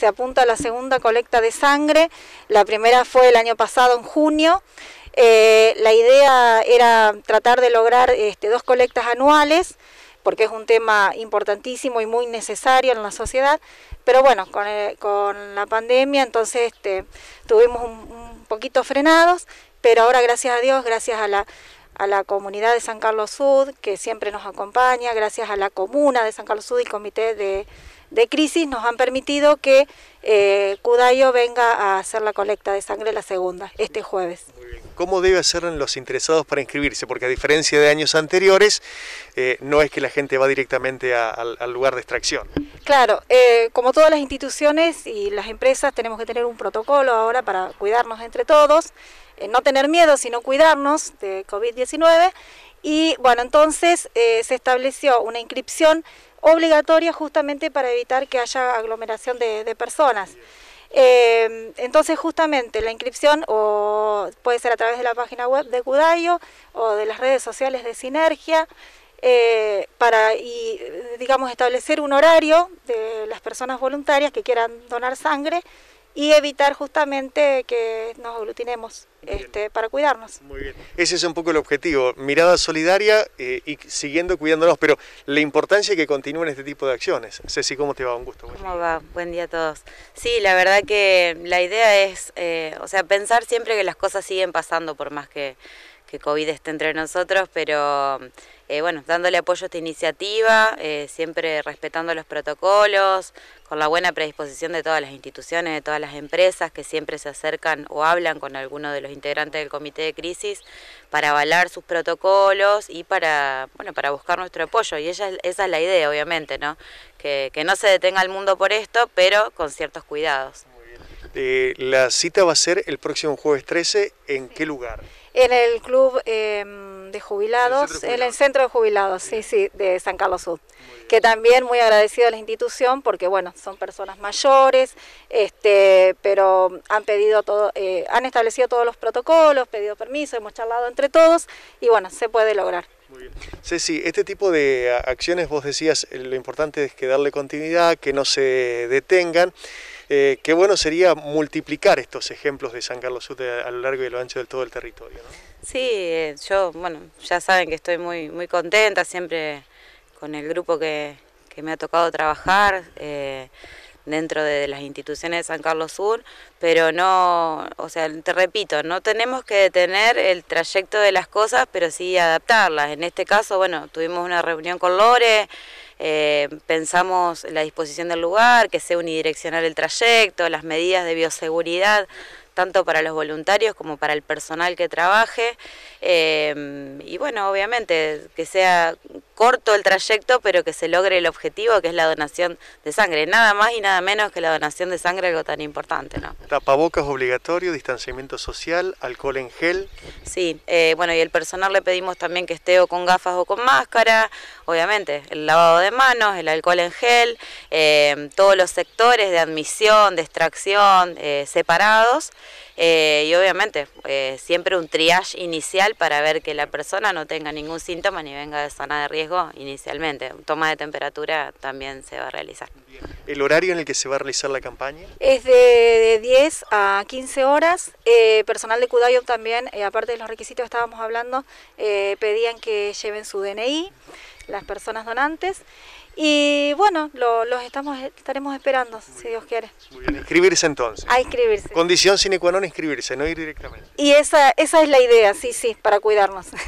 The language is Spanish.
se apunta a la segunda colecta de sangre, la primera fue el año pasado en junio. Eh, la idea era tratar de lograr este, dos colectas anuales, porque es un tema importantísimo y muy necesario en la sociedad, pero bueno, con, eh, la pandemia entonces este, tuvimos un, poquito frenados, pero ahora gracias a Dios, gracias a la, a la comunidad de San Carlos Sud, que siempre nos acompaña, gracias a la comuna de San Carlos Sud y el comité de de crisis nos han permitido que Cudayo eh, venga a hacer la colecta de sangre la segunda, este jueves. ¿Cómo debe hacer los interesados para inscribirse? Porque a diferencia de años anteriores, eh, no es que la gente va directamente al lugar de extracción. Claro, eh, como todas las instituciones y las empresas, tenemos que tener un protocolo ahora para cuidarnos entre todos, no tener miedo, sino cuidarnos de COVID-19. Y bueno, entonces se estableció una inscripción obligatoria justamente para evitar que haya aglomeración de, personas. Eh, entonces justamente la inscripción o puede ser a través de la página web de Cudayo o de las redes sociales de Sinergia eh, para y, digamos establecer un horario de las personas voluntarias que quieran donar sangre y evitar justamente que nos aglutinemos este, para cuidarnos. Muy bien. Ese es un poco el objetivo, mirada solidaria eh, y siguiendo cuidándonos, pero la importancia es que continúen este tipo de acciones. Ceci, ¿cómo te va? Un gusto. ¿Cómo va? Buen día a todos. Sí, la verdad que la idea es, eh, o sea, pensar siempre que las cosas siguen pasando por más que que COVID esté entre nosotros, pero eh, bueno, dándole apoyo a esta iniciativa, eh, siempre respetando los protocolos, con la buena predisposición de todas las instituciones, de todas las empresas que siempre se acercan o hablan con alguno de los integrantes del comité de crisis para avalar sus protocolos y para, bueno, para buscar nuestro apoyo. Y ella, esa es la idea, obviamente, ¿no? Que, no se detenga el mundo por esto, pero con ciertos cuidados. Eh, la cita va a ser el próximo jueves 13, ¿en qué lugar? en el club em, de jubilados, en el centro de jubilados, sí, sí, de San Carlos Sur. Que también muy agradecido a la institución porque, bueno, son personas mayores, este, pero han pedido todo, eh, han establecido todos los protocolos, pedido permiso, hemos charlado entre todos y, bueno, se puede lograr. Muy Ceci, este tipo de eh, acciones, vos decías, eh, lo importante es que darle continuidad, que no se detengan. Eh, qué bueno sería multiplicar estos ejemplos de San Carlos Sur a lo largo y lo ancho de todo el territorio. Sí, yo, bueno, ya saben que estoy muy, muy contenta siempre con el grupo que, me ha tocado trabajar dentro de las instituciones de San Carlos Sur, pero no, o sea, te repito, no tenemos que detener el trayecto de las cosas, pero sí adaptarlas. En este caso, bueno, tuvimos una reunión con Lore, eh, pensamos la disposición del lugar, que sea unidireccional el trayecto, las medidas de bioseguridad, tanto para los voluntarios como para el personal que trabaje. Em, y bueno, obviamente que sea corto el trayecto, pero que se logre el objetivo que es la donación de sangre. Nada más y nada menos que la donación de sangre, algo tan importante, ¿no? Tapabocas obligatorio, distanciamiento social, alcohol en gel. Sí, eh, bueno, y el personal le pedimos también que esté o con gafas o con máscara, obviamente, el lavado de manos, el alcohol en gel, em, todos los sectores de admisión, de extracción, eh, separados. Eh, y obviamente, eh, siempre un triage inicial para ver que la persona no tenga ningún síntoma ni venga de zona de riesgo inicialmente. Toma de temperatura también se va a realizar. ¿El horario en el que se va a realizar la campaña? Es de, 10 a 15 horas. Eh, personal de Cudayo también, aparte de los requisitos que estábamos hablando, pedían que lleven su DNI las personas donantes y bueno, los estamos, e, estaremos esperando, si Dios quiere. Muy inscribirse entonces. A inscribirse. Condición sine qua non inscribirse, no ir directamente. Y esa, esa es la idea, sí, sí, para cuidarnos.